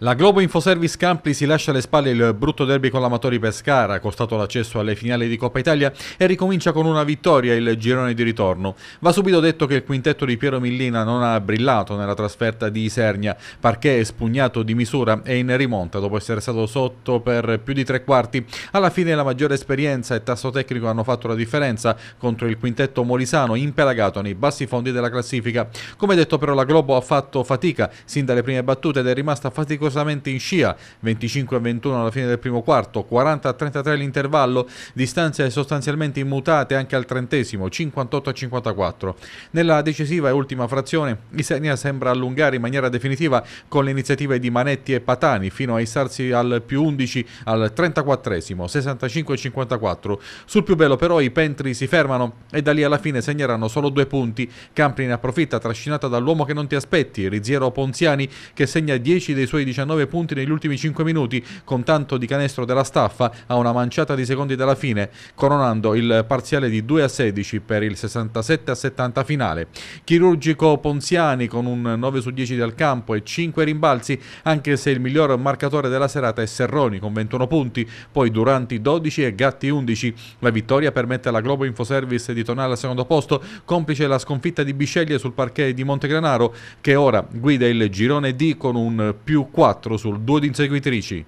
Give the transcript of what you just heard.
La Globo Infoservice Campli si lascia alle spalle il brutto derby con l'Amatori Pescara, costato l'accesso alle finali di Coppa Italia e ricomincia con una vittoria il girone di ritorno. Va subito detto che il quintetto di Piero Millina non ha brillato nella trasferta di Isernia, parché è spugnato di misura e in rimonta dopo essere stato sotto per più di tre quarti. Alla fine la maggiore esperienza e tasso tecnico hanno fatto la differenza contro il quintetto molisano impelagato nei bassi fondi della classifica. Come detto però la Globo ha fatto fatica sin dalle prime battute ed è rimasta faticosa pericolosamente in scia, 25 a 21 alla fine del primo quarto, 40 a 33 l'intervallo, distanze sostanzialmente immutate anche al trentesimo, 58 a 54. Nella decisiva e ultima frazione, Isenia sembra allungare in maniera definitiva con le iniziative di Manetti e Patani fino a istarsi al più 11 al 34esimo, 65 a 54. Sul più bello però i Pentri si fermano e da lì alla fine segneranno solo due punti. Campri ne approfitta trascinata dall'uomo che non ti aspetti, Riziero Ponziani che segna 10 dei suoi 18 19 punti negli ultimi 5 minuti con tanto di canestro della staffa a una manciata di secondi dalla fine, coronando il parziale di 2 a 16 per il 67 a 70 finale. Chirurgico Ponziani con un 9 su 10 dal campo e 5 rimbalzi, anche se il miglior marcatore della serata è Serroni con 21 punti, poi Duranti 12 e Gatti 11. La vittoria permette alla Globo Infoservice di tornare al secondo posto, complice la sconfitta di Bisceglie sul parquet di Montegranaro che ora guida il girone D con un più 4 4 sul 2 di inseguitrici.